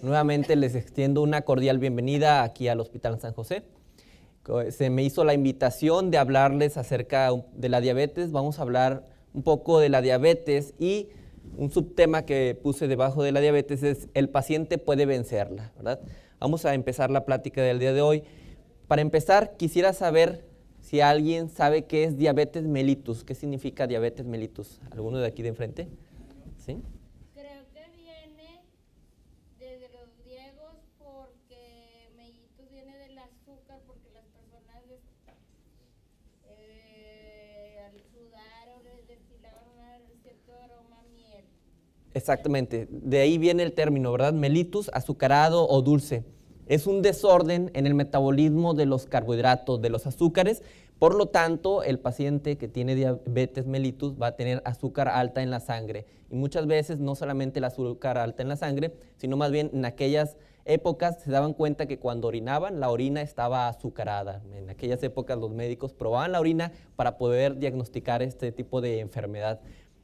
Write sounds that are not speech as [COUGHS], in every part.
Nuevamente les extiendo una cordial bienvenida aquí al Hospital San José. Se me hizo la invitación de hablarles acerca de la diabetes. Vamos a hablar un poco de la diabetes y un subtema que puse debajo de la diabetes es el paciente puede vencerla, ¿verdad? Vamos a empezar la plática del día de hoy. Para empezar, quisiera saber si alguien sabe qué es diabetes mellitus. ¿Qué significa diabetes mellitus? ¿Alguno de aquí de enfrente? ¿Sí? Exactamente, de ahí viene el término, ¿verdad? Melitus, azucarado o dulce. Es un desorden en el metabolismo de los carbohidratos, de los azúcares. Por lo tanto, el paciente que tiene diabetes mellitus va a tener azúcar alta en la sangre. Y muchas veces no solamente el azúcar alta en la sangre, sino más bien en aquellas épocas se daban cuenta que cuando orinaban la orina estaba azucarada. En aquellas épocas los médicos probaban la orina para poder diagnosticar este tipo de enfermedad.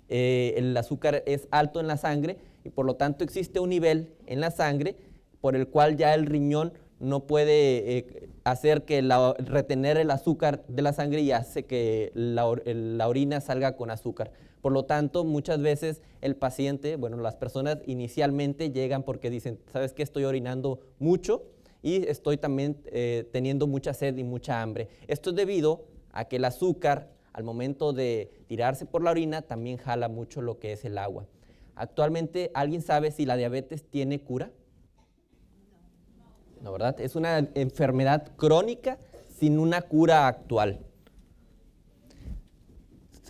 Eh, el azúcar es alto en la sangre y por lo tanto existe un nivel en la sangre por el cual ya el riñón no puede eh, hacer que la, retener el azúcar de la sangre y hace que la, orina salga con azúcar. Por lo tanto, muchas veces el paciente, bueno, las personas inicialmente llegan porque dicen, ¿sabes qué? Estoy orinando mucho y estoy también eh, teniendo mucha sed y mucha hambre. Esto es debido a que el azúcar al momento de tirarse por la orina también jala mucho lo que es el agua. Actualmente, ¿alguien sabe si la diabetes tiene cura? No, ¿verdad? Es una enfermedad crónica sin una cura actual.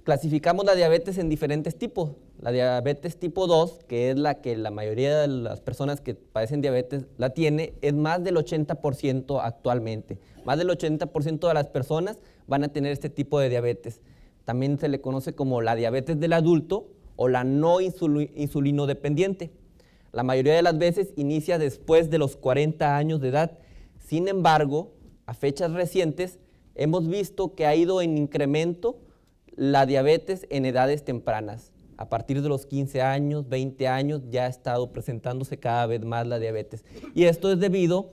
Clasificamos la diabetes en diferentes tipos. La diabetes tipo 2, que es la que la mayoría de las personas que padecen diabetes la tiene, es más del 80% actualmente. Más del 80% de las personas van a tener este tipo de diabetes. También se le conoce como la diabetes del adulto o la no insulinodependiente. La mayoría de las veces inicia después de los 40 años de edad. Sin embargo, a fechas recientes hemos visto que ha ido en incremento la diabetes en edades tempranas a partir de los 15 años, 20 años, ya ha estado presentándose cada vez más la diabetes. Y esto es debido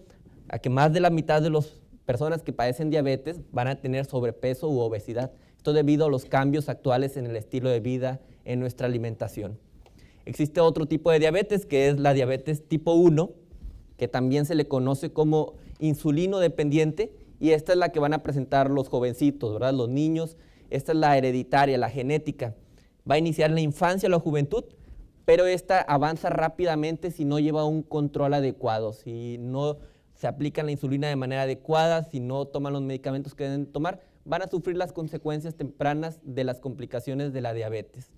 a que más de la mitad de las personas que padecen diabetes van a tener sobrepeso u obesidad. Esto debido a los cambios actuales en el estilo de vida, en nuestra alimentación. Existe otro tipo de diabetes que es la diabetes tipo 1, que también se le conoce como insulino dependiente y esta es la que van a presentar los jovencitos, ¿verdad? Los niños. Esta es la hereditaria, la genética va a iniciar la infancia, la juventud, pero esta avanza rápidamente si no lleva un control adecuado, si no se aplica la insulina de manera adecuada, si no toman los medicamentos que deben tomar, van a sufrir las consecuencias tempranas de las complicaciones de la diabetes.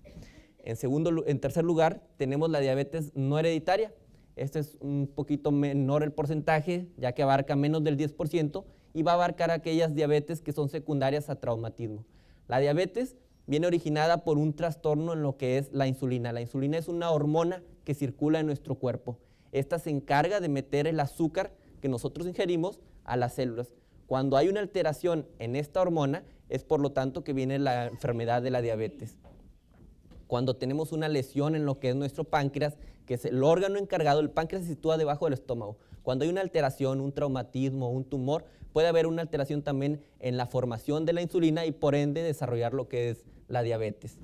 En, en tercer lugar, tenemos la diabetes no hereditaria. Este es un poquito menor el porcentaje, ya que abarca menos del 10% y va a abarcar aquellas diabetes que son secundarias a traumatismo. La diabetes viene originada por un trastorno en lo que es la insulina. La insulina es una hormona que circula en nuestro cuerpo. Esta se encarga de meter el azúcar que nosotros ingerimos a las células. Cuando hay una alteración en esta hormona, es por lo tanto que viene la enfermedad de la diabetes. Cuando tenemos una lesión en lo que es nuestro páncreas, que es el órgano encargado, el páncreas se sitúa debajo del estómago. Cuando hay una alteración, un traumatismo, un tumor, puede haber una alteración también en la formación de la insulina y por ende desarrollar lo que es la diabetes.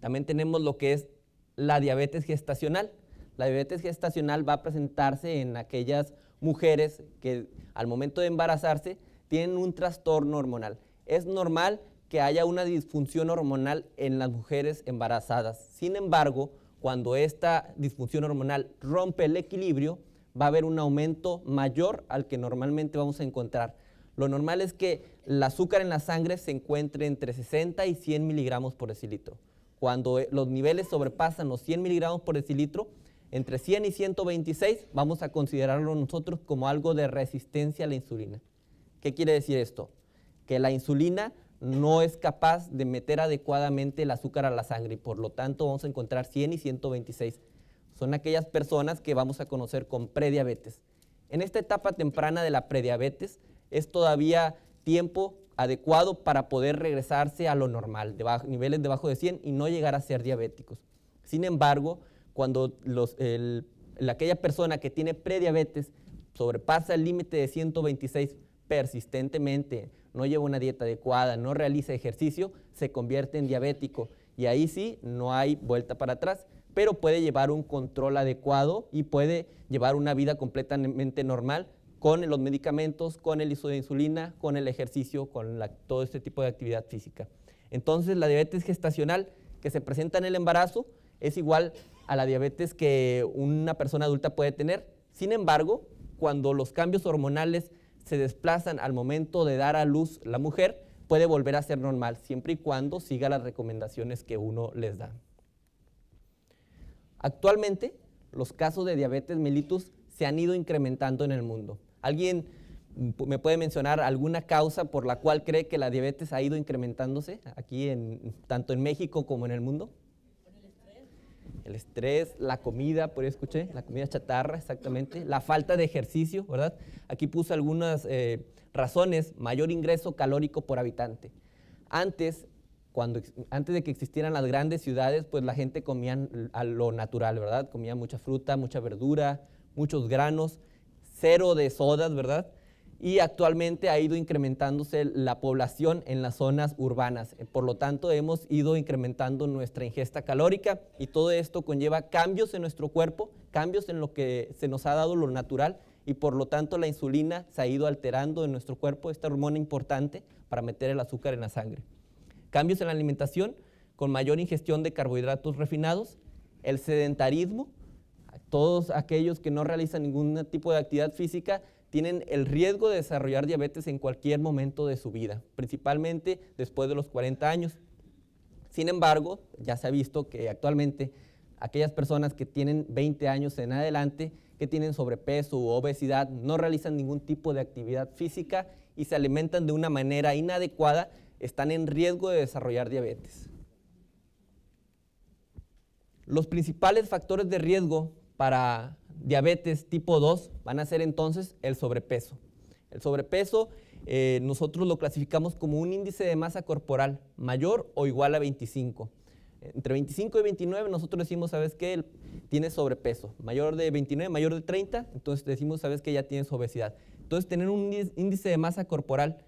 También tenemos lo que es la diabetes gestacional. La diabetes gestacional va a presentarse en aquellas mujeres que al momento de embarazarse tienen un trastorno hormonal. Es normal que haya una disfunción hormonal en las mujeres embarazadas. Sin embargo, cuando esta disfunción hormonal rompe el equilibrio, va a haber un aumento mayor al que normalmente vamos a encontrar. Lo normal es que el azúcar en la sangre se encuentre entre 60 y 100 miligramos por decilitro. Cuando eh, los niveles sobrepasan los 100 miligramos por decilitro, entre 100 y 126, vamos a considerarlo nosotros como algo de resistencia a la insulina. ¿Qué quiere decir esto? Que la insulina no es capaz de meter adecuadamente el azúcar a la sangre y por lo tanto vamos a encontrar 100 y 126. Son aquellas personas que vamos a conocer con prediabetes. En esta etapa temprana de la prediabetes, es todavía tiempo adecuado para poder regresarse a lo normal, de niveles debajo de 100 y no llegar a ser diabéticos. Sin embargo, cuando aquella persona que tiene prediabetes sobrepasa el límite de 126 persistentemente, no lleva una dieta adecuada, no realiza ejercicio, se convierte en diabético y ahí sí no hay vuelta para atrás, pero puede llevar un control adecuado y puede llevar una vida completamente normal con los medicamentos, con el uso de insulina, con el ejercicio, con todo este tipo de actividad física. Entonces, la diabetes gestacional que se presenta en el embarazo es igual a la diabetes que una persona adulta puede tener. Sin embargo, cuando los cambios hormonales se desplazan al momento de dar a luz la mujer, puede volver a ser normal, siempre y cuando siga las recomendaciones que uno les da. Actualmente, los casos de diabetes mellitus se han ido incrementando en el mundo. ¿Alguien me puede mencionar alguna causa por la cual cree que la diabetes ha ido incrementándose aquí, en, tanto en México como en el mundo? El estrés, la comida, por ahí escuché, la comida chatarra, exactamente, la falta de ejercicio, ¿verdad? Aquí puse algunas eh, razones, mayor ingreso calórico por habitante. Antes, cuando, antes de que existieran las grandes ciudades, pues la gente comía a lo natural, ¿verdad? Comía mucha fruta, mucha verdura, muchos granos cero de sodas, ¿verdad? Y actualmente ha ido incrementándose la población en las zonas urbanas. Por lo tanto, hemos ido incrementando nuestra ingesta calórica y todo esto conlleva cambios en nuestro cuerpo, cambios en lo que se nos ha dado lo natural y por lo tanto la insulina se ha ido alterando en nuestro cuerpo, esta hormona importante para meter el azúcar en la sangre. Cambios en la alimentación con mayor ingestión de carbohidratos refinados, el sedentarismo, todos aquellos que no realizan ningún tipo de actividad física tienen el riesgo de desarrollar diabetes en cualquier momento de su vida, principalmente después de los 40 años. Sin embargo, ya se ha visto que actualmente aquellas personas que tienen 20 años en adelante, que tienen sobrepeso u obesidad, no realizan ningún tipo de actividad física y se alimentan de una manera inadecuada, están en riesgo de desarrollar diabetes. Los principales factores de riesgo para diabetes tipo 2 van a ser entonces el sobrepeso. El sobrepeso eh, nosotros lo clasificamos como un índice de masa corporal mayor o igual a 25. Entre 25 y 29 nosotros decimos, ¿sabes qué? tiene sobrepeso. Mayor de 29, mayor de 30, entonces decimos, ¿sabes qué? Ya tienes obesidad. Entonces tener un índice de masa corporal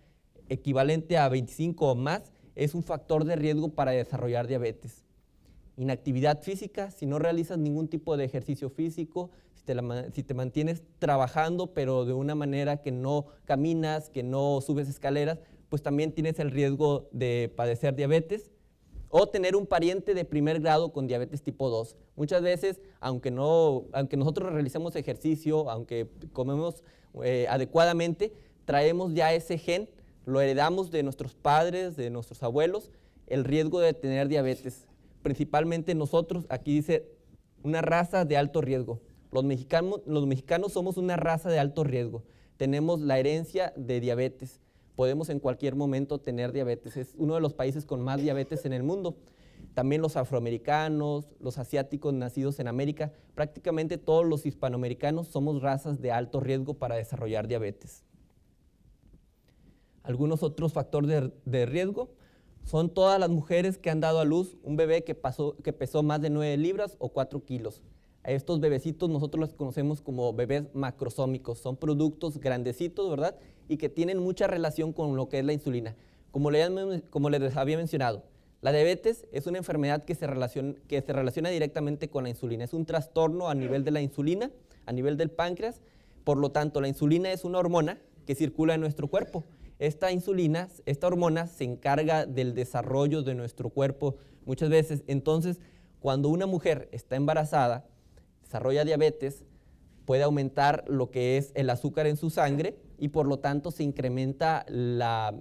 equivalente a 25 o más es un factor de riesgo para desarrollar diabetes inactividad física, si no realizas ningún tipo de ejercicio físico, si te, mantienes trabajando pero de una manera que no caminas, que no subes escaleras, pues también tienes el riesgo de padecer diabetes o tener un pariente de primer grado con diabetes tipo 2. Muchas veces, aunque, no, aunque nosotros realizamos ejercicio, aunque comemos eh, adecuadamente, traemos ya ese gen, lo heredamos de nuestros padres, de nuestros abuelos, el riesgo de tener diabetes principalmente nosotros, aquí dice, una raza de alto riesgo. Los mexicanos, los mexicanos somos una raza de alto riesgo. Tenemos la herencia de diabetes. Podemos en cualquier momento tener diabetes. Es uno de los países con más diabetes en el mundo. También los afroamericanos, los asiáticos nacidos en América, prácticamente todos los hispanoamericanos somos razas de alto riesgo para desarrollar diabetes. Algunos otros factores de, de riesgo son todas las mujeres que han dado a luz un bebé que, pesó más de 9 libras o 4 kilos. A estos bebecitos nosotros los conocemos como bebés macrosómicos. Son productos grandecitos, ¿verdad? Y que tienen mucha relación con lo que es la insulina. Como les, había mencionado, la diabetes es una enfermedad que se relaciona directamente con la insulina. Es un trastorno a nivel de la insulina, a nivel del páncreas. Por lo tanto, la insulina es una hormona que circula en nuestro cuerpo esta insulina, esta hormona se encarga del desarrollo de nuestro cuerpo muchas veces. Entonces, cuando una mujer está embarazada, desarrolla diabetes, puede aumentar lo que es el azúcar en su sangre y por lo tanto se incrementa la,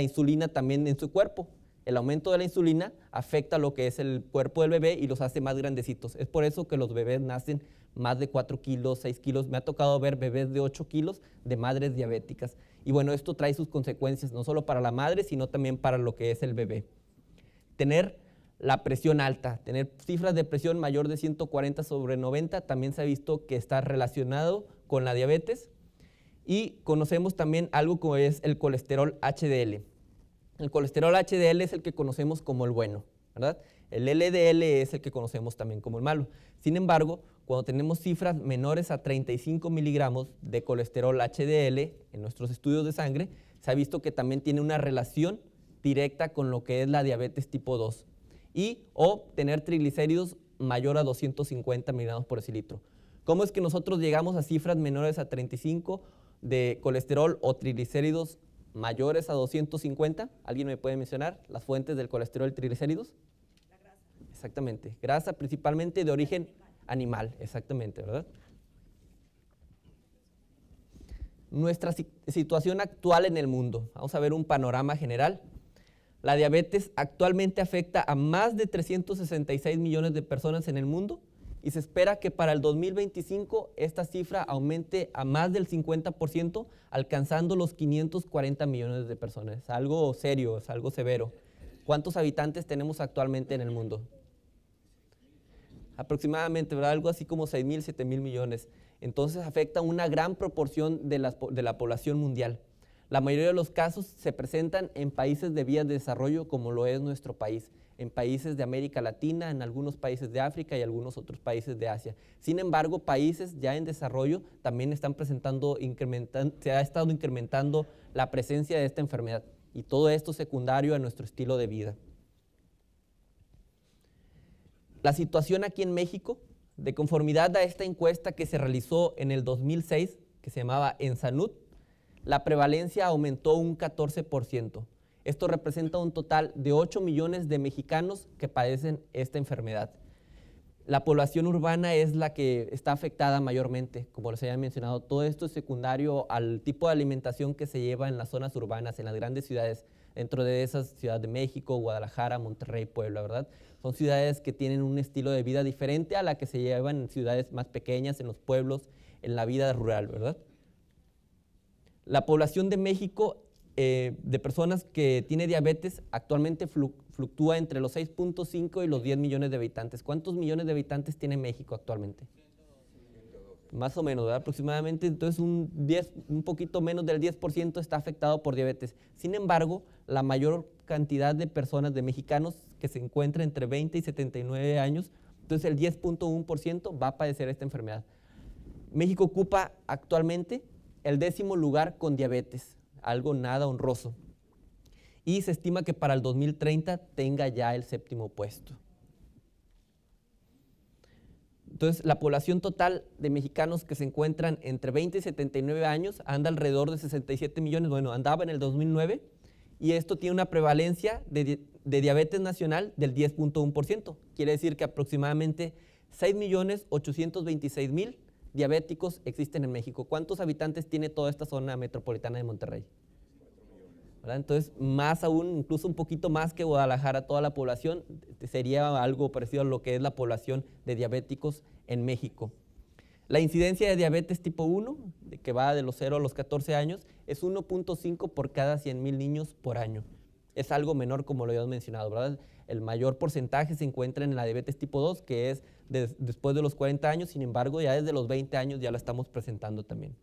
insulina también en su cuerpo. El aumento de la insulina afecta lo que es el cuerpo del bebé y los hace más grandecitos. Es por eso que los bebés nacen más de 4 kilos, 6 kilos. Me ha tocado ver bebés de 8 kilos de madres diabéticas. Y bueno, esto trae sus consecuencias no solo para la madre, sino también para lo que es el bebé. Tener la presión alta, tener cifras de presión mayor de 140 sobre 90, también se ha visto que está relacionado con la diabetes. Y conocemos también algo como es el colesterol HDL. El colesterol HDL es el que conocemos como el bueno, ¿verdad? El LDL es el que conocemos también como el malo. Sin embargo, cuando tenemos cifras menores a 35 miligramos de colesterol HDL en nuestros estudios de sangre, se ha visto que también tiene una relación directa con lo que es la diabetes tipo 2 y o tener triglicéridos mayor a 250 miligramos por decilitro. ¿Cómo es que nosotros llegamos a cifras menores a 35 de colesterol o triglicéridos mayores a 250? ¿Alguien me puede mencionar las fuentes del colesterol y triglicéridos? La grasa. Exactamente, grasa principalmente de origen animal, exactamente, ¿verdad? Nuestra situación actual en el mundo. Vamos a ver un panorama general. La diabetes actualmente afecta a más de 366 millones de personas en el mundo y se espera que para el 2025 esta cifra aumente a más del 50%, alcanzando los 540 millones de personas. Algo serio, es algo severo. ¿Cuántos habitantes tenemos actualmente en el mundo? aproximadamente, ¿verdad? Algo así como 6 mil, 7 mil millones. Entonces afecta una gran proporción de la, población mundial. La mayoría de los casos se presentan en países de vías de desarrollo como lo es nuestro país, en países de América Latina, en algunos países de África y algunos otros países de Asia. Sin embargo, países ya en desarrollo también están presentando, se ha estado incrementando la presencia de esta enfermedad y todo esto secundario a nuestro estilo de vida la situación aquí en México, de conformidad a esta encuesta que se realizó en el 2006, que se llamaba Ensanut, la prevalencia aumentó un 14%. Esto representa un total de 8 millones de mexicanos que padecen esta enfermedad. La población urbana es la que está afectada mayormente, como les había mencionado. Todo esto es secundario al tipo de alimentación que se lleva en las zonas urbanas, en las grandes ciudades, dentro de esas Ciudad de México, Guadalajara, Monterrey, Puebla, ¿verdad? Son ciudades que tienen un estilo de vida diferente a la que se llevan en ciudades más pequeñas, en los pueblos, en la vida rural, ¿verdad? La población de México eh, de personas que tiene diabetes actualmente fluctúa entre los 6.5 y los 10 millones de habitantes. ¿Cuántos millones de habitantes tiene México actualmente? Más o menos, ¿verdad? aproximadamente, entonces un, 10, un poquito menos del 10% está afectado por diabetes. Sin embargo, la mayor cantidad de personas, de mexicanos, que se encuentra entre 20 y 79 años. Entonces el 10.1% va a padecer esta enfermedad. México ocupa actualmente el décimo lugar con diabetes, algo nada honroso. Y se estima que para el 2030 tenga ya el séptimo puesto. Entonces, la población total de mexicanos que se encuentran entre 20 y 79 años anda alrededor de 67 millones, bueno, andaba en el 2009, y esto tiene una prevalencia de de diabetes nacional del 10.1%. Quiere decir que aproximadamente 6.826.000 diabéticos existen en México. ¿Cuántos habitantes tiene toda esta zona metropolitana de Monterrey? Entonces, más aún, incluso un poquito más que Guadalajara, toda la población, eh, sería algo parecido a lo que es la población de diabéticos en México. La incidencia de diabetes tipo 1, que va de los 0 a los 14 años, es 1.5 por cada 100.000 niños por año es algo menor como lo habíamos mencionado, ¿verdad? El mayor porcentaje se encuentra en la diabetes tipo 2, que es después de los 40 años, sin embargo, ya desde los 20 años ya la estamos presentando también.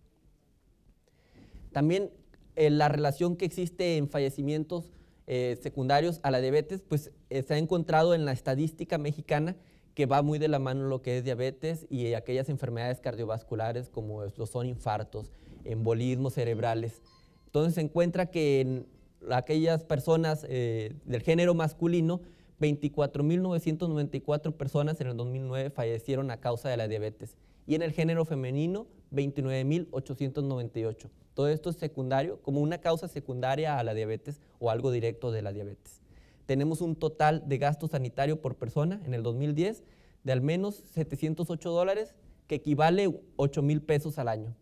También eh, la relación que existe en fallecimientos eh, secundarios a la diabetes, pues eh, se ha encontrado en la estadística mexicana que va muy de la mano lo que es diabetes y aquellas enfermedades cardiovasculares como estos son infartos, embolismos cerebrales. Entonces se encuentra que en, aquellas personas eh, del género masculino, 24.994 personas en el 2009 fallecieron a causa de la diabetes y en el género femenino 29.898. Todo esto es secundario, como una causa secundaria a la diabetes o algo directo de la diabetes. Tenemos un total de gasto sanitario por persona en el 2010 de al menos 708 dólares, que equivale 8 mil pesos al año.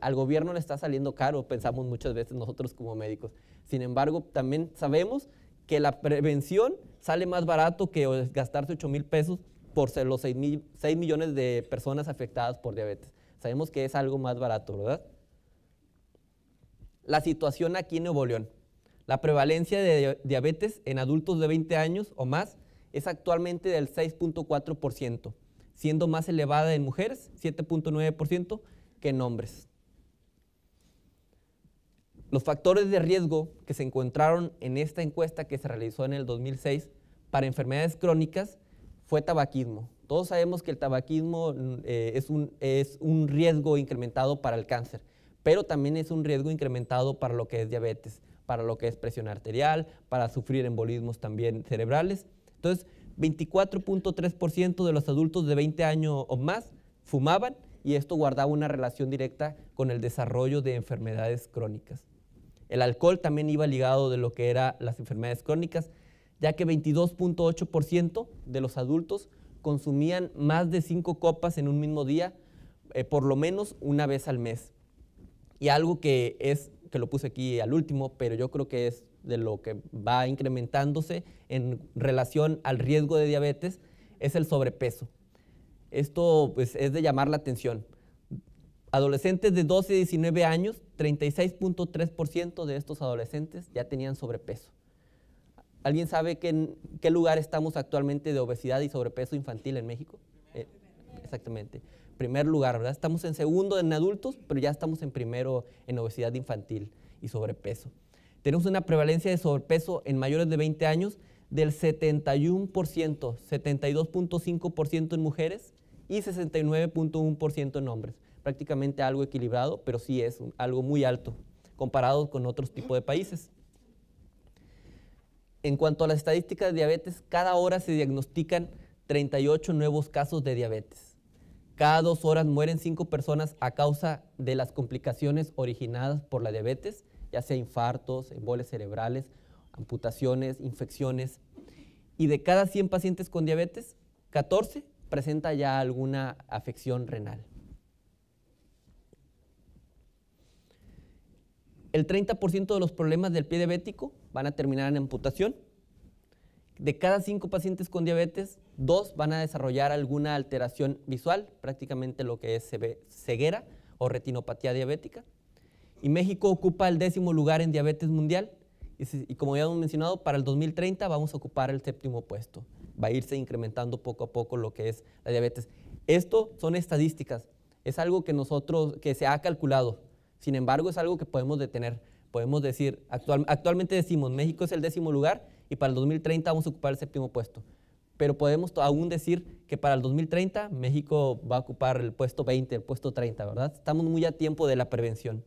Al gobierno le está saliendo caro, pensamos muchas veces nosotros como médicos. Sin embargo, también sabemos que la prevención sale más barato que gastarse 8 mil pesos por los 6 millones de personas afectadas por diabetes. Sabemos que es algo más barato, ¿verdad? La situación aquí en Nuevo León. La prevalencia de diabetes en adultos de 20 años o más es actualmente del 6.4%, siendo más elevada en mujeres, 7.9%, que en hombres. Los factores de riesgo que se encontraron en esta encuesta que se realizó en el 2006 para enfermedades crónicas fue tabaquismo. Todos sabemos que el tabaquismo eh, es, un, es un riesgo incrementado para el cáncer, pero también es un riesgo incrementado para lo que es diabetes, para lo que es presión arterial, para sufrir embolismos también cerebrales. Entonces, 24.3% de los adultos de 20 años o más fumaban y esto guardaba una relación directa con el desarrollo de enfermedades crónicas. El alcohol también iba ligado de lo que eran las enfermedades crónicas, ya que 22.8% de los adultos consumían más de 5 copas en un mismo día, eh, por lo menos una vez al mes. Y algo que es, que lo puse aquí al último, pero yo creo que es de lo que va incrementándose en relación al riesgo de diabetes, es el sobrepeso. Esto pues, es de llamar la atención adolescentes de 12 a 19 años, 36.3% de estos adolescentes ya tenían sobrepeso. ¿Alguien sabe en qué lugar estamos actualmente de obesidad y sobrepeso infantil en México? Eh, exactamente. Primer lugar, ¿verdad? Estamos en segundo en adultos, pero ya estamos en primero en obesidad infantil y sobrepeso. Tenemos una prevalencia de sobrepeso en mayores de 20 años del 71%, 72.5% en mujeres y 69.1% en hombres prácticamente algo equilibrado, pero sí es algo muy alto comparado con otros tipos de países. En cuanto a las estadísticas de diabetes, cada hora se diagnostican 38 nuevos casos de diabetes. Cada dos horas mueren cinco personas a causa de las complicaciones originadas por la diabetes, ya sea infartos, emboles cerebrales, amputaciones, infecciones. Y de cada 100 pacientes con diabetes, 14 presenta ya alguna afección renal. El 30% de los problemas del pie diabético van a terminar en amputación. De cada cinco pacientes con diabetes, dos van a desarrollar alguna alteración visual, prácticamente lo que es ceguera o retinopatía diabética. Y México ocupa el décimo lugar en diabetes mundial. Y, como ya hemos mencionado, para el 2030 vamos a ocupar el séptimo puesto. Va a irse incrementando poco a poco lo que es la diabetes. Esto son estadísticas. Es algo que nosotros, que se ha calculado. Sin embargo, es algo que podemos detener. Podemos decir, actualmente decimos, México es el décimo lugar y para el 2030 vamos a ocupar el séptimo puesto. Pero podemos aún decir que para el 2030 México va a ocupar el puesto 20, el puesto 30, ¿verdad? Estamos muy a tiempo de la prevención.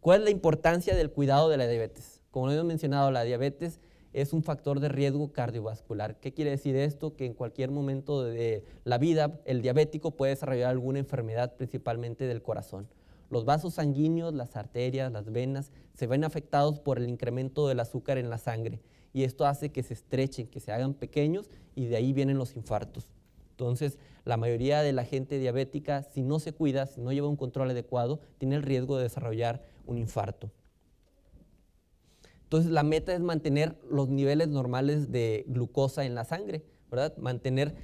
¿Cuál es la importancia del cuidado de la diabetes? Como hemos mencionado, la diabetes es un factor de riesgo cardiovascular. ¿Qué quiere decir esto? Que en cualquier momento de la vida el diabético puede desarrollar alguna enfermedad, principalmente del corazón. Los vasos sanguíneos, las arterias, las venas, se ven afectados por el incremento del azúcar en la sangre y esto hace que se estrechen, que se hagan pequeños y de ahí vienen los infartos. Entonces, la mayoría de la gente diabética, si no se cuida, si no lleva un control adecuado, tiene el riesgo de desarrollar un infarto. Entonces, la meta es mantener los niveles normales de glucosa en la sangre, ¿verdad? Mantener,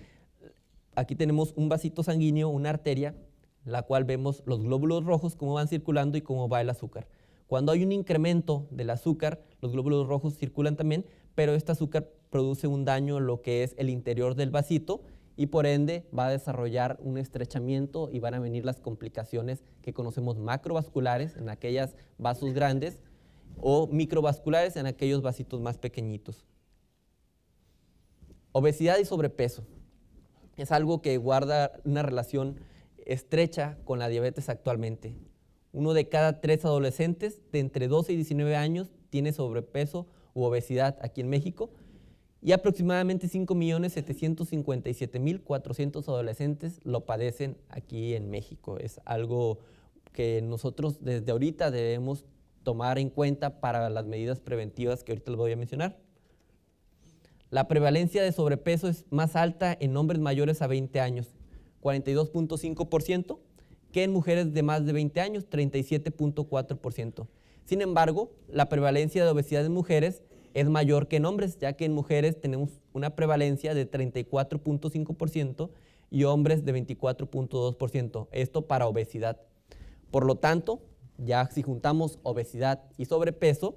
aquí tenemos un vasito sanguíneo, una arteria, la cual vemos los glóbulos rojos cómo van circulando y cómo va el azúcar. Cuando hay un incremento del azúcar, los glóbulos rojos circulan también, pero este azúcar produce un daño en lo que es el interior del vasito y por ende va a desarrollar un estrechamiento y van a venir las complicaciones que conocemos macrovasculares en aquellas vasos grandes o microvasculares en aquellos vasitos más pequeñitos. Obesidad y sobrepeso es algo que guarda una relación estrecha con la diabetes actualmente. Uno de cada tres adolescentes de entre 12 y 19 años tiene sobrepeso u obesidad aquí en México y aproximadamente 5.757.400 adolescentes lo padecen aquí en México. Es algo que nosotros desde ahorita debemos tomar en cuenta para las medidas preventivas que ahorita les voy a mencionar. La prevalencia de sobrepeso es más alta en hombres mayores a 20 años 42.5%, que en mujeres de más de 20 años, 37.4%. Sin embargo, la prevalencia de obesidad en mujeres es mayor que en hombres, ya que en mujeres tenemos una prevalencia de 34.5% y hombres de 24.2%, esto para obesidad. Por lo tanto, ya si juntamos obesidad y sobrepeso,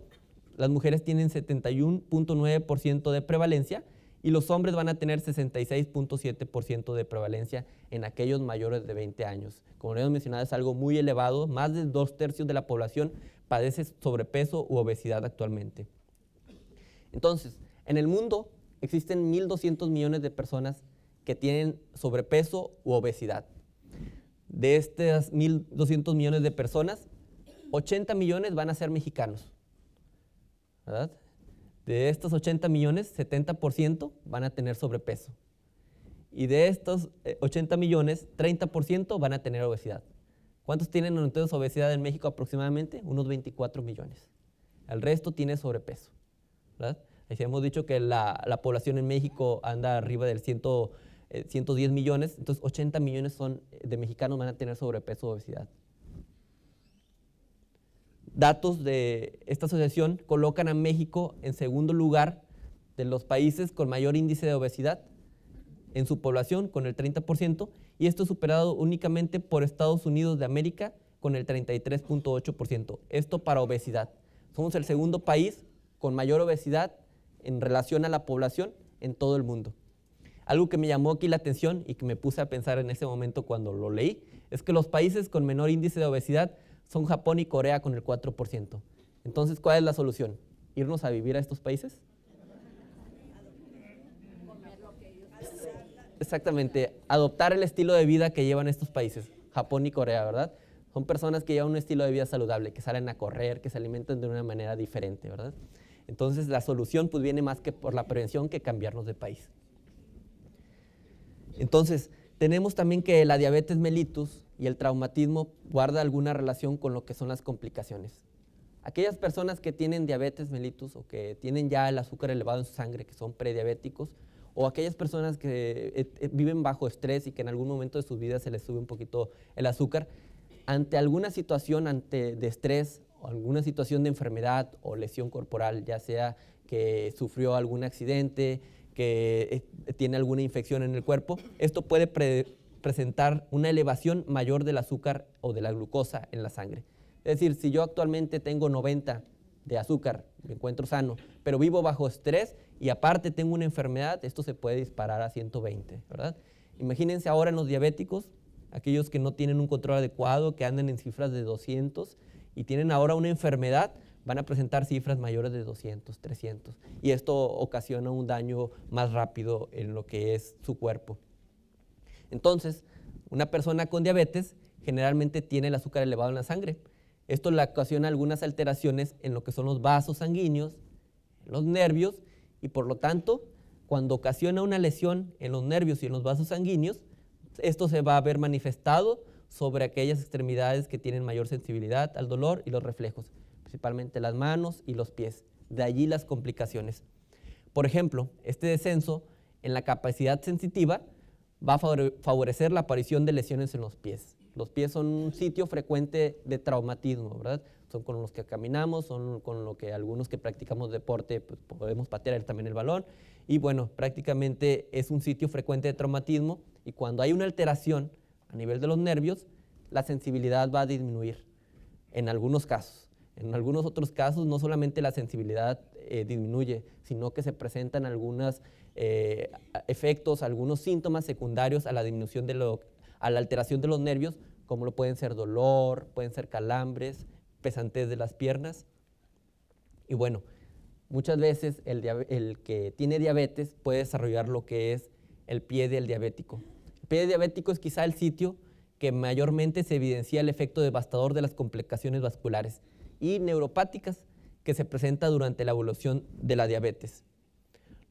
las mujeres tienen 71.9% de prevalencia y los hombres van a tener 66.7% de prevalencia en aquellos mayores de 20 años. Como les hemos mencionado, es algo muy elevado, más de dos tercios de la población padece sobrepeso u obesidad actualmente. Entonces, en el mundo existen 1.200 millones de personas que tienen sobrepeso u obesidad. De estas 1.200 millones de personas, 80 millones van a ser mexicanos. ¿Verdad? De estos 80 millones, 70% van a tener sobrepeso. Y de estos 80 eh, millones, 30% van a tener obesidad. ¿Cuántos tienen entonces obesidad en México aproximadamente? Unos 24 millones. El resto tiene sobrepeso. Así hemos dicho que la, población en México anda arriba del 110 eh, millones, entonces 80 millones son, eh, de mexicanos van a tener sobrepeso o obesidad datos de esta asociación colocan a México en segundo lugar de los países con mayor índice de obesidad en su población, con el 30%, y esto es superado únicamente por Estados Unidos de América, con el 33.8%. Esto para obesidad. Somos el segundo país con mayor obesidad en relación a la población en todo el mundo. Algo que me llamó aquí la atención y que me puse a pensar en ese momento cuando lo leí es que los países con menor índice de obesidad son Japón y Corea con el 4%. Entonces, ¿cuál es la solución? ¿Irnos a vivir a estos países? Exactamente, adoptar el estilo de vida que llevan estos países, Japón y Corea, ¿verdad? Son personas que llevan un estilo de vida saludable, que salen a correr, que se alimentan de una manera diferente, ¿verdad? Entonces la solución pues viene más que por la prevención que cambiarnos de país. Entonces, tenemos también que la diabetes mellitus y el traumatismo guarda alguna relación con lo que son las complicaciones. Aquellas personas que tienen diabetes mellitus o que tienen ya el azúcar elevado en su sangre, que son prediabéticos, o aquellas personas que eh, eh, viven bajo estrés y que en algún momento de su vida se les sube un poquito el azúcar, ante alguna situación ante de estrés o alguna situación de enfermedad o lesión corporal, ya sea que sufrió algún accidente, que tiene alguna infección en el cuerpo. Esto puede presentar una elevación mayor del azúcar o de la glucosa en la sangre. Es decir, si yo actualmente tengo 90 de azúcar, me encuentro sano, pero vivo bajo estrés y aparte tengo una enfermedad, esto se puede disparar a 120, ¿verdad? Imagínense ahora en los diabéticos, aquellos que no tienen un control adecuado, que andan en cifras de 200 y tienen ahora una enfermedad, van a presentar cifras mayores de 200, 300. Y esto ocasiona un daño más rápido en lo que es su cuerpo. Entonces, una persona con diabetes generalmente tiene el azúcar elevado en la sangre. Esto le ocasiona algunas alteraciones en lo que son los vasos sanguíneos, los nervios, y por lo tanto, cuando ocasiona una lesión en los nervios y en los vasos sanguíneos, esto se va a ver manifestado sobre aquellas extremidades que tienen mayor sensibilidad al dolor y los reflejos principalmente las manos y los pies. De allí las complicaciones. Por ejemplo, este descenso en la capacidad sensitiva va a favorecer la aparición de lesiones en los pies. Los pies son un sitio frecuente de traumatismo, ¿verdad? Son con los que caminamos, son con lo que algunos que practicamos deporte pues, podemos patear también el balón. Y bueno, prácticamente es un sitio frecuente de traumatismo y cuando hay una alteración a nivel de los nervios, la sensibilidad va a disminuir en algunos casos. En algunos otros casos no solamente la sensibilidad eh, disminuye, sino que se presentan algunos eh, efectos, algunos síntomas secundarios a la disminución de lo, a la alteración de los nervios, como lo pueden ser dolor, pueden ser calambres, pesantez de las piernas. Y bueno, muchas veces el, el que tiene diabetes puede desarrollar lo que es el pie del diabético. El pie diabético es quizá el sitio que mayormente se evidencia el efecto devastador de las complicaciones vasculares y neuropáticas que se presenta durante la evolución de la diabetes.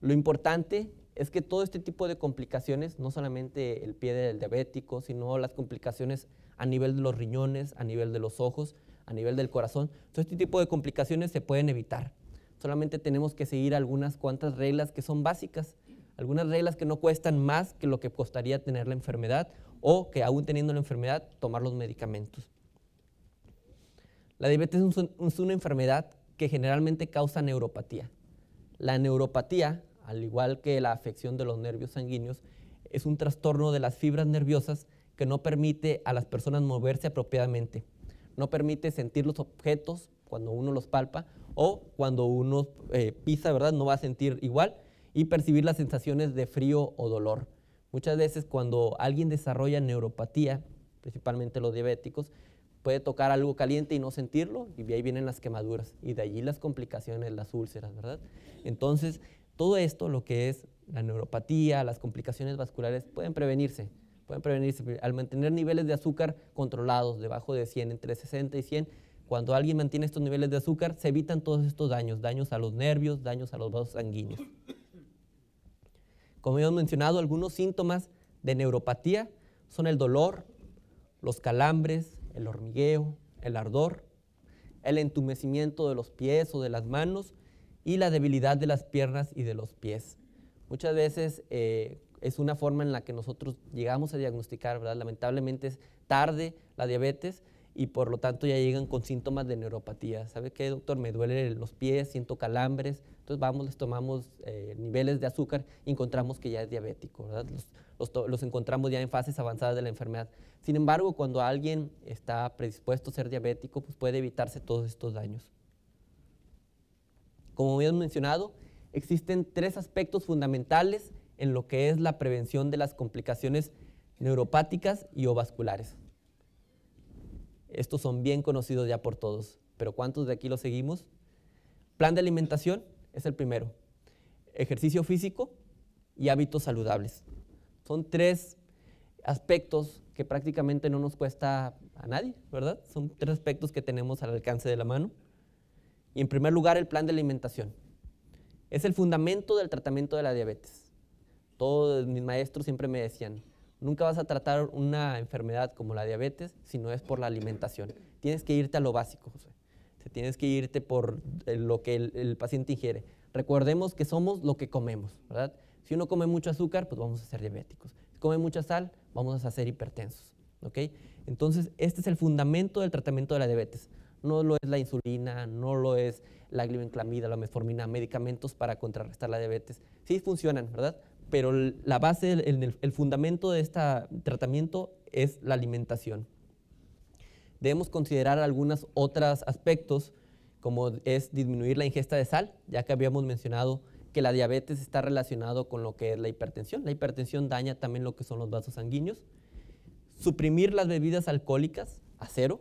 Lo importante es que todo este tipo de complicaciones, no solamente el pie del diabético, sino las complicaciones a nivel de los riñones, a nivel de los ojos, a nivel del corazón, todo este tipo de complicaciones se pueden evitar. Solamente tenemos que seguir algunas cuantas reglas que son básicas, algunas reglas que no cuestan más que lo que costaría tener la enfermedad o que aún teniendo la enfermedad tomar los medicamentos. La diabetes es una enfermedad que generalmente causa neuropatía. La neuropatía, al igual que la afección de los nervios sanguíneos, es un trastorno de las fibras nerviosas que no permite a las personas moverse apropiadamente. No permite sentir los objetos cuando uno los palpa o cuando uno eh, pisa, ¿verdad? No va a sentir igual y percibir las sensaciones de frío o dolor. Muchas veces cuando alguien desarrolla neuropatía, principalmente los diabéticos, puede tocar algo caliente y no sentirlo, y de ahí vienen las quemaduras, y de allí las complicaciones, las úlceras, ¿verdad? Entonces, todo esto, lo que es la neuropatía, las complicaciones vasculares, pueden prevenirse, pueden prevenirse al mantener niveles de azúcar controlados, debajo de 100, entre 60 y 100. Cuando alguien mantiene estos niveles de azúcar, se evitan todos estos daños, daños a los nervios, daños a los vasos sanguíneos. Como hemos mencionado, algunos síntomas de neuropatía son el dolor, los calambres, el hormigueo, el ardor, el entumecimiento de los pies o de las manos y la debilidad de las piernas y de los pies. Muchas veces eh, es una forma en la que nosotros llegamos a diagnosticar, ¿verdad? Lamentablemente es tarde la diabetes, y por lo tanto ya llegan con síntomas de neuropatía. ¿Sabe qué, doctor? Me duelen los pies, siento calambres. Entonces vamos, les tomamos eh, niveles de azúcar y encontramos que ya es diabético, Los, encontramos ya en fases avanzadas de la enfermedad. Sin embargo, cuando alguien está predispuesto a ser diabético, pues puede evitarse todos estos daños. Como habíamos mencionado, existen tres aspectos fundamentales en lo que es la prevención de las complicaciones neuropáticas y ovasculares. Estos son bien conocidos ya por todos, pero ¿cuántos de aquí los seguimos? Plan de alimentación es el primero. Ejercicio físico y hábitos saludables. Son tres aspectos que prácticamente no nos cuesta a nadie, ¿verdad? Son tres aspectos que tenemos al alcance de la mano. Y en primer lugar, el plan de alimentación. Es el fundamento del tratamiento de la diabetes. Todos mis maestros siempre me decían, Nunca vas a tratar una enfermedad como la diabetes si no es por la alimentación. Tienes que irte a lo básico, José. tienes que irte por eh, lo que el, paciente ingiere. Recordemos que somos lo que comemos, ¿verdad? Si uno come mucho azúcar, pues vamos a ser diabéticos. Si come mucha sal, vamos a ser hipertensos, ¿ok? Entonces, este es el fundamento del tratamiento de la diabetes no lo es la insulina, no lo es la glibenclamida, la metformina, medicamentos para contrarrestar la diabetes. Sí funcionan, ¿verdad? pero la base, el, fundamento de este tratamiento es la alimentación. Debemos considerar algunos otros aspectos, como es disminuir la ingesta de sal, ya que habíamos mencionado que la diabetes está relacionado con lo que es la hipertensión. La hipertensión daña también lo que son los vasos sanguíneos. Suprimir las bebidas alcohólicas a cero,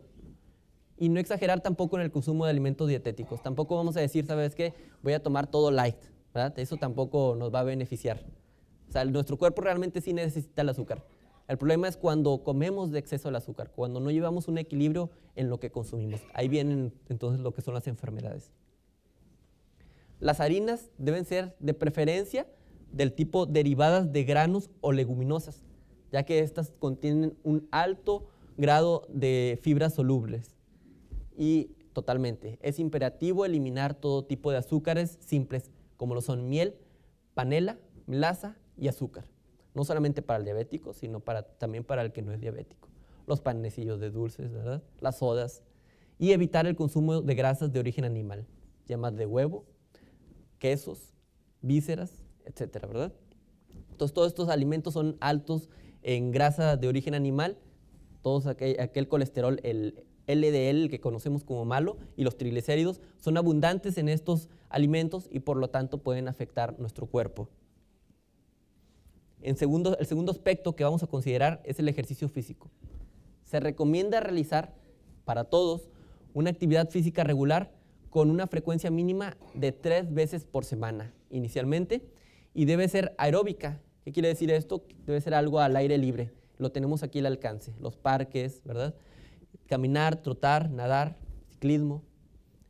y no exagerar tampoco en el consumo de alimentos dietéticos. Tampoco vamos a decir, ¿sabes qué? Voy a tomar todo light, ¿verdad? Eso tampoco nos va a beneficiar. O sea, nuestro cuerpo realmente sí necesita el azúcar. El problema es cuando comemos de exceso el azúcar, cuando no llevamos un equilibrio en lo que consumimos. Ahí vienen entonces lo que son las enfermedades. Las harinas deben ser de preferencia del tipo derivadas de granos o leguminosas, ya que estas contienen un alto grado de fibras solubles. Y totalmente, es imperativo eliminar todo tipo de azúcares simples, como lo son miel, panela, melaza, y azúcar. No solamente para el diabético, sino también para el que no es diabético. Los panecillos de dulces, Las sodas. Y evitar el consumo de grasas de origen animal, llamadas de huevo, quesos, vísceras, etcétera, ¿verdad? Entonces, todos estos alimentos son altos en grasa de origen animal, todos aquel, colesterol, el LDL, que conocemos como malo, y los triglicéridos, son abundantes en estos alimentos y por lo tanto pueden afectar nuestro cuerpo segundo, el segundo aspecto que vamos a considerar es el ejercicio físico. Se recomienda realizar para todos una actividad física regular con una frecuencia mínima de tres veces por semana inicialmente y debe ser aeróbica. ¿Qué quiere decir esto? Debe ser algo al aire libre. Lo tenemos aquí al alcance, los parques, ¿verdad? Caminar, trotar, nadar, ciclismo,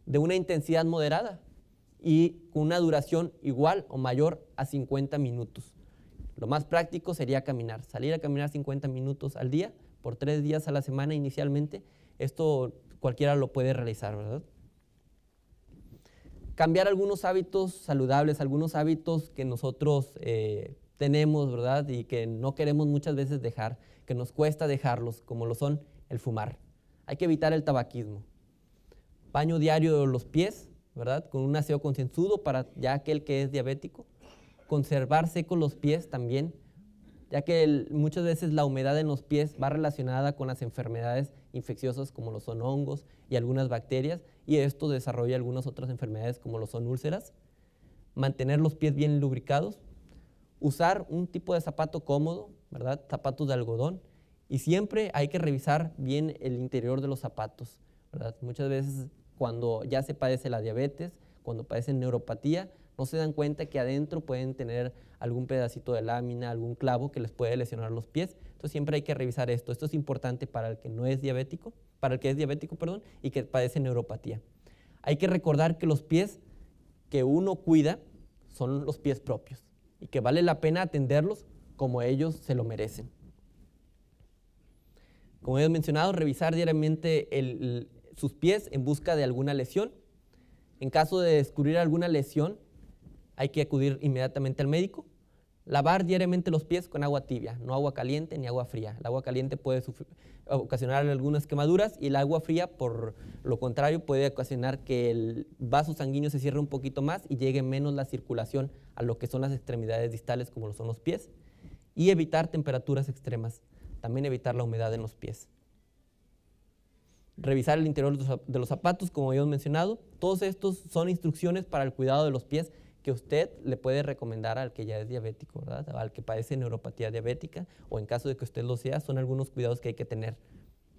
de una intensidad moderada y con una duración igual o mayor a 50 minutos. Lo más práctico sería caminar, salir a caminar 50 minutos al día, por tres días a la semana inicialmente. Esto cualquiera lo puede realizar, ¿verdad? Cambiar algunos hábitos saludables, algunos hábitos que nosotros eh, tenemos, ¿verdad? Y que no queremos muchas veces dejar, que nos cuesta dejarlos, como lo son el fumar. Hay que evitar el tabaquismo. Baño diario de los pies, ¿verdad? Con un aseo concienzudo para ya aquel que es diabético conservar secos los pies también, ya que muchas veces la humedad en los pies va relacionada con las enfermedades infecciosas como lo son hongos y algunas bacterias, y esto desarrolla algunas otras enfermedades como lo son úlceras. Mantener los pies bien lubricados, usar un tipo de zapato cómodo, ¿verdad? Zapatos de algodón, y siempre hay que revisar bien el interior de los zapatos, Muchas veces cuando ya se padece la diabetes, cuando padece neuropatía, no se dan cuenta que adentro pueden tener algún pedacito de lámina, algún clavo que les puede lesionar los pies. Entonces siempre hay que revisar esto. Esto es importante para el que no es diabético, para el que es diabético, perdón, y que padece neuropatía. Hay que recordar que los pies que uno cuida son los pies propios y que vale la pena atenderlos como ellos se lo merecen. Como he mencionado, revisar diariamente sus pies en busca de alguna lesión. En caso de descubrir alguna lesión, hay que acudir inmediatamente al médico. Lavar diariamente los pies con agua tibia, no agua caliente ni agua fría. El agua caliente puede ocasionar algunas quemaduras y el agua fría, por lo contrario, puede ocasionar que el vaso sanguíneo se cierre un poquito más y llegue menos la circulación a lo que son las extremidades distales, como lo son los pies. Y evitar temperaturas extremas, también evitar la humedad en los pies. Revisar el interior de los zapatos, como habíamos mencionado. Todos estos son instrucciones para el cuidado de los pies que usted le puede recomendar al que ya es diabético, ¿verdad? al que padece neuropatía diabética, o en caso de que usted lo sea, son algunos cuidados que hay que tener.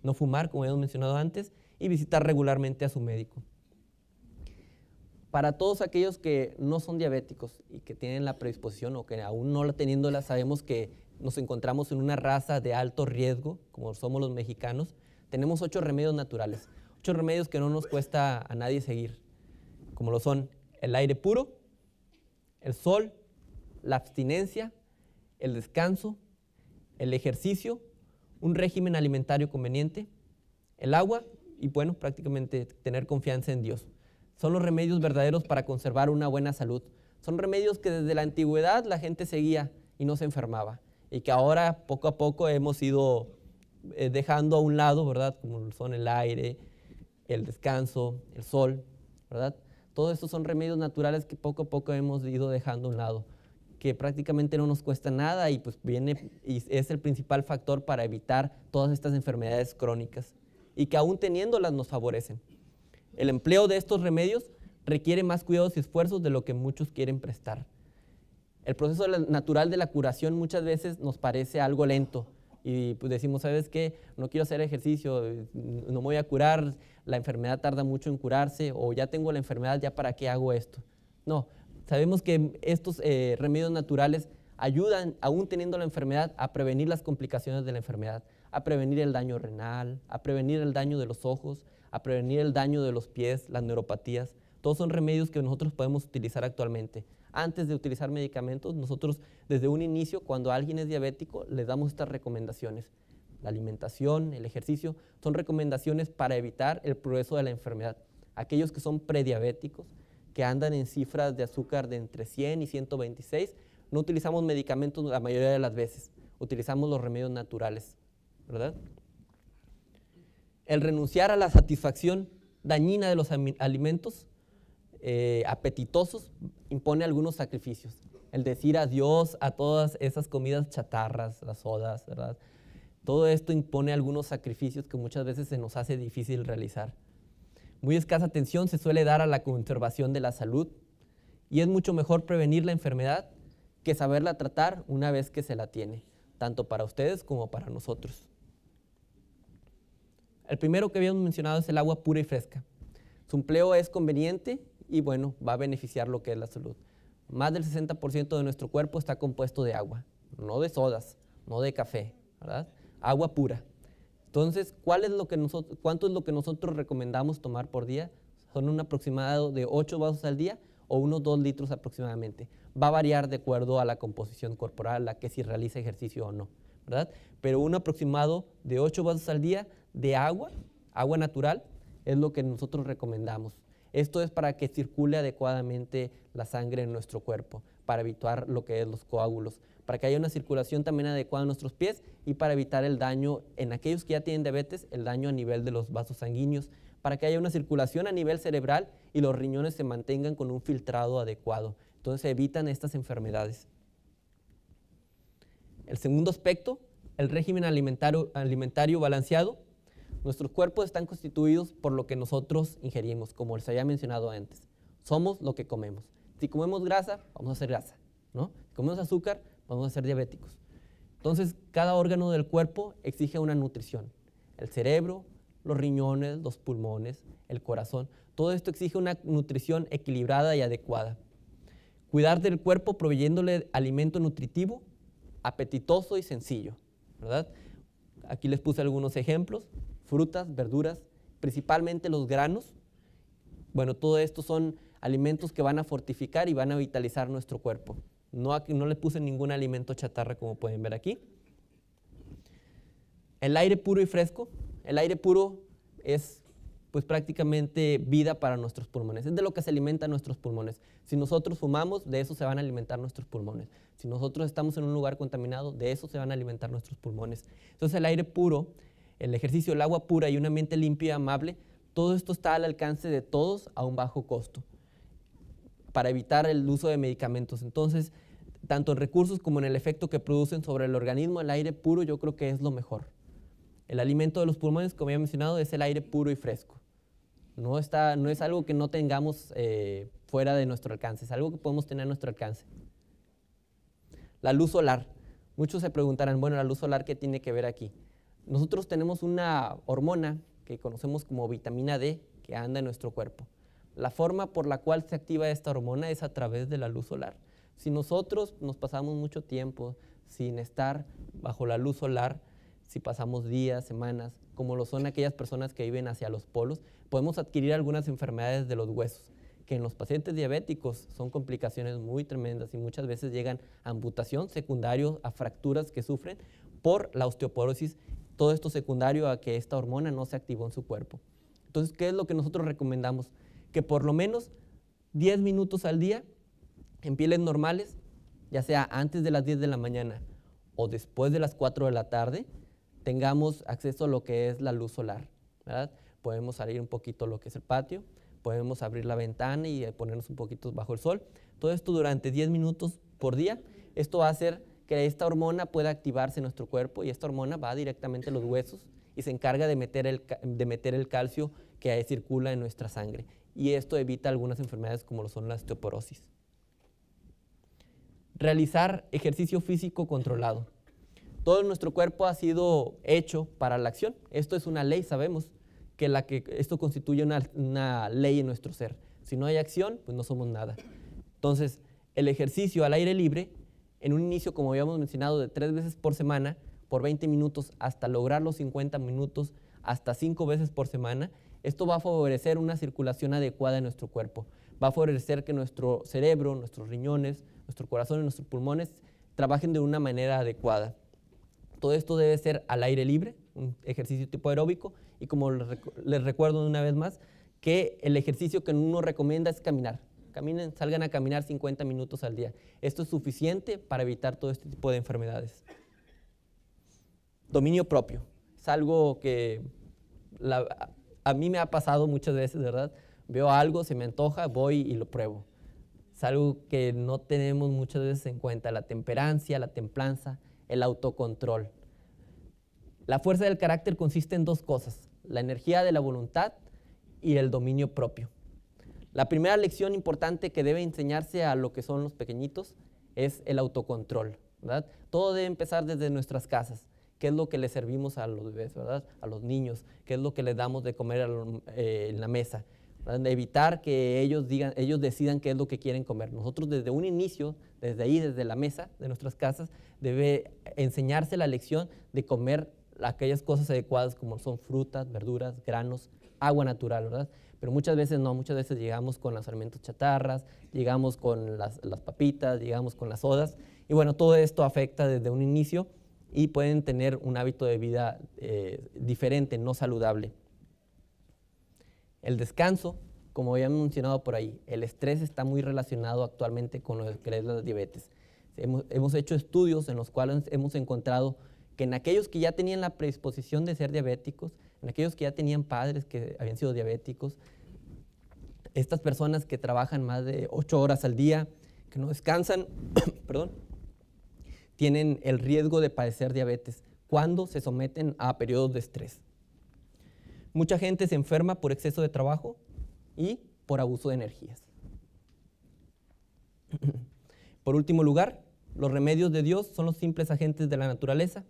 No fumar, como hemos mencionado antes, y visitar regularmente a su médico. Para todos aquellos que no son diabéticos y que tienen la predisposición o que aún no la teniéndola, sabemos que nos encontramos en una raza de alto riesgo, como somos los mexicanos, tenemos ocho remedios naturales, ocho remedios que no nos pues. cuesta a nadie seguir, como lo son el aire puro, el sol, la abstinencia, el descanso, el ejercicio, un régimen alimentario conveniente, el agua y bueno, prácticamente tener confianza en Dios. Son los remedios verdaderos para conservar una buena salud. Son remedios que desde la antigüedad la gente seguía y no se enfermaba y que ahora poco a poco hemos ido eh, dejando a un lado, ¿verdad? Como son el aire, el descanso, el sol, ¿verdad? Todo esto son remedios naturales que poco a poco hemos ido dejando a un lado, que prácticamente no nos cuesta nada y pues viene y es el principal factor para evitar todas estas enfermedades crónicas y que aún teniéndolas nos favorecen. El empleo de estos remedios requiere más cuidados y esfuerzos de lo que muchos quieren prestar. El proceso natural de la curación muchas veces nos parece algo lento, y pues decimos, ¿sabes qué? No quiero hacer ejercicio, no me voy a curar, la enfermedad tarda mucho en curarse o ya tengo la enfermedad, ¿ya para qué hago esto? No, sabemos que estos eh, remedios naturales ayudan, aún teniendo la enfermedad, a prevenir las complicaciones de la enfermedad, a prevenir el daño renal, a prevenir el daño de los ojos, a prevenir el daño de los pies, las neuropatías. Todos son remedios que nosotros podemos utilizar actualmente antes de utilizar medicamentos, nosotros desde un inicio, cuando alguien es diabético, le damos estas recomendaciones. La alimentación, el ejercicio, son recomendaciones para evitar el progreso de la enfermedad. Aquellos que son prediabéticos, que andan en cifras de azúcar de entre 100 y 126, no utilizamos medicamentos la mayoría de las veces, utilizamos los remedios naturales, ¿verdad? El renunciar a la satisfacción dañina de los alimentos eh, apetitosos, impone algunos sacrificios. El decir adiós a todas esas comidas chatarras, las sodas, ¿verdad? Todo esto impone algunos sacrificios que muchas veces se nos hace difícil realizar. Muy escasa atención se suele dar a la conservación de la salud y es mucho mejor prevenir la enfermedad que saberla tratar una vez que se la tiene, tanto para ustedes como para nosotros. El primero que habíamos mencionado es el agua pura y fresca. Su empleo es conveniente y bueno, va a beneficiar lo que es la salud. Más del 60% de nuestro cuerpo está compuesto de agua, no de sodas, no de café, ¿verdad? Agua pura. Entonces, ¿cuál es lo que nosotros, ¿cuánto es lo que nosotros recomendamos tomar por día? Son un aproximado de 8 vasos al día o unos 2 litros aproximadamente. Va a variar de acuerdo a la composición corporal, a que si realiza ejercicio o no, ¿verdad? Pero un aproximado de 8 vasos al día de agua, agua natural, es lo que nosotros recomendamos. Esto es para que circule adecuadamente la sangre en nuestro cuerpo, para evitar lo que es los coágulos, para que haya una circulación también adecuada en nuestros pies y para evitar el daño en aquellos que ya tienen diabetes, el daño a nivel de los vasos sanguíneos, para que haya una circulación a nivel cerebral y los riñones se mantengan con un filtrado adecuado. Entonces se evitan estas enfermedades. El segundo aspecto, el régimen alimentario balanceado, Nuestros cuerpos están constituidos por lo que nosotros ingerimos, como les había mencionado antes. Somos lo que comemos. Si comemos grasa, vamos a ser grasa. ¿no? Si comemos azúcar, vamos a ser diabéticos. Entonces, cada órgano del cuerpo exige una nutrición. El cerebro, los riñones, los pulmones, el corazón. Todo esto exige una nutrición equilibrada y adecuada. Cuidar del cuerpo proveyéndole alimento nutritivo, apetitoso y sencillo, ¿verdad? Aquí les puse algunos ejemplos frutas, verduras, principalmente los granos. Bueno, todo esto son alimentos que van a fortificar y van a vitalizar nuestro cuerpo. No, no le puse ningún alimento chatarra como pueden ver aquí. El aire puro y fresco. El aire puro es pues prácticamente vida para nuestros pulmones. Es de lo que se alimentan nuestros pulmones. Si nosotros fumamos, de eso se van a alimentar nuestros pulmones. Si nosotros estamos en un lugar contaminado, de eso se van a alimentar nuestros pulmones. Entonces el aire puro el ejercicio, el agua pura y una mente limpia y amable, todo esto está al alcance de todos a un bajo costo para evitar el uso de medicamentos. Entonces, tanto en recursos como en el efecto que producen sobre el organismo, el aire puro yo creo que es lo mejor. El alimento de los pulmones, como ya he mencionado, es el aire puro y fresco. No, está, no es algo que no tengamos eh, fuera de nuestro alcance, es algo que podemos tener a nuestro alcance. La luz solar. Muchos se preguntarán, bueno, la luz solar, ¿qué tiene que ver aquí? Nosotros tenemos una hormona que conocemos como vitamina D que anda en nuestro cuerpo. La forma por la cual se activa esta hormona es a través de la luz solar. Si nosotros nos pasamos mucho tiempo sin estar bajo la luz solar, si pasamos días, semanas, como lo son aquellas personas que viven hacia los polos, podemos adquirir algunas enfermedades de los huesos, que en los pacientes diabéticos son complicaciones muy tremendas y muchas veces llegan a amputación secundario, a fracturas que sufren por la osteoporosis todo esto secundario a que esta hormona no se activó en su cuerpo. Entonces, ¿qué es lo que nosotros recomendamos? Que por lo menos 10 minutos al día en pieles normales, ya sea antes de las 10 de la mañana o después de las 4 de la tarde, tengamos acceso a lo que es la luz solar. Podemos salir un poquito lo que es el patio, podemos abrir la ventana y ponernos un poquito bajo el sol. Todo esto durante 10 minutos por día. Esto va a ser que esta hormona pueda activarse en nuestro cuerpo y esta hormona va directamente a los huesos y se encarga de meter el, de meter el calcio que ahí circula en nuestra sangre. Y esto evita algunas enfermedades como lo son la osteoporosis. Realizar ejercicio físico controlado. Todo nuestro cuerpo ha sido hecho para la acción. Esto es una ley, sabemos que, la que esto constituye una ley en nuestro ser. Si no hay acción, pues no somos nada. Entonces, el ejercicio al aire libre en un inicio, como habíamos mencionado, de tres veces por semana, por 20 minutos, hasta lograr los 50 minutos, hasta cinco veces por semana, esto va a favorecer una circulación adecuada en nuestro cuerpo. Va a favorecer que nuestro cerebro, nuestros riñones, nuestro corazón y nuestros pulmones trabajen de una manera adecuada. Todo esto debe ser al aire libre, un ejercicio tipo aeróbico, y como les recuerdo una vez más, que el ejercicio que uno recomienda es caminar, salgan a caminar 50 minutos al día. Esto es suficiente para evitar todo este tipo de enfermedades. Dominio propio. Es algo que a mí me ha pasado muchas veces, ¿verdad? Veo algo, se me antoja, voy y lo pruebo. Es algo que no tenemos muchas veces en cuenta, la temperancia, la templanza, el autocontrol. La fuerza del carácter consiste en dos cosas, la energía de la voluntad y el dominio propio. La primera lección importante que debe enseñarse a lo que son los pequeñitos es el autocontrol, Todo debe empezar desde nuestras casas. ¿Qué es lo que le servimos a los bebés, A los niños. ¿Qué es lo que les damos de comer eh, en la mesa? Evitar que ellos digan, ellos decidan qué es lo que quieren comer. Nosotros desde un inicio, desde ahí, desde la mesa de nuestras casas, debe enseñarse la lección de comer aquellas cosas adecuadas como son frutas, verduras, granos, agua natural, ¿verdad? Pero muchas veces no, muchas veces llegamos con los alimentos chatarras, llegamos con las, las papitas, llegamos con las sodas. Y bueno, todo esto afecta desde un inicio y pueden tener un hábito de vida eh, diferente, no saludable. El descanso, como habíamos mencionado por ahí, el estrés está muy relacionado actualmente con lo que es la diabetes. Hemos, hemos, hecho estudios en los cuales hemos encontrado que en aquellos que ya tenían la predisposición de ser diabéticos, en aquellos que ya tenían padres que habían sido diabéticos, estas personas que trabajan más de ocho horas al día, que no descansan, [COUGHS] perdón, tienen el riesgo de padecer diabetes cuando se someten a periodos de estrés. Mucha gente se enferma por exceso de trabajo y por abuso de energías. [COUGHS] Por último lugar, los remedios de Dios son los simples agentes de la naturaleza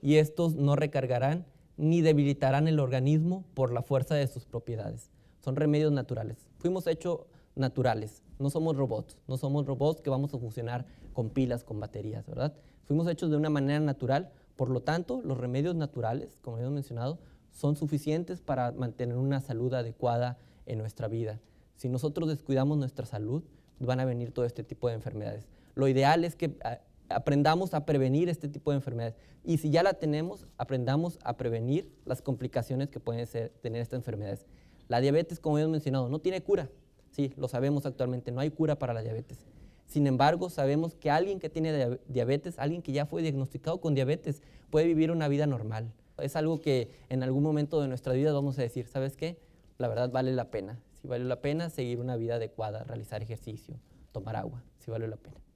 y estos no recargarán ni debilitarán el organismo por la fuerza de sus propiedades. Son remedios naturales. Fuimos hechos naturales, no somos robots, no somos robots que vamos a funcionar con pilas, con baterías, ¿verdad? Fuimos hechos de una manera natural, por lo tanto, los remedios naturales, como hemos mencionado, son suficientes para mantener una salud adecuada en nuestra vida. Si nosotros descuidamos nuestra salud, van a venir todo este tipo de enfermedades. Lo ideal es que ah, aprendamos a prevenir este tipo de enfermedades. Y si ya la tenemos, aprendamos a prevenir las complicaciones que pueden tener estas enfermedades. La diabetes, como hemos mencionado, no tiene cura. Sí, lo sabemos actualmente, no hay cura para la diabetes. Sin embargo, sabemos que alguien que tiene diabetes, alguien que ya fue diagnosticado con diabetes, puede vivir una vida normal. Es algo que en algún momento de nuestra vida vamos a decir, ¿sabes qué? La verdad vale la pena. Si vale la pena seguir una vida adecuada, realizar ejercicio, tomar agua, si vale la pena.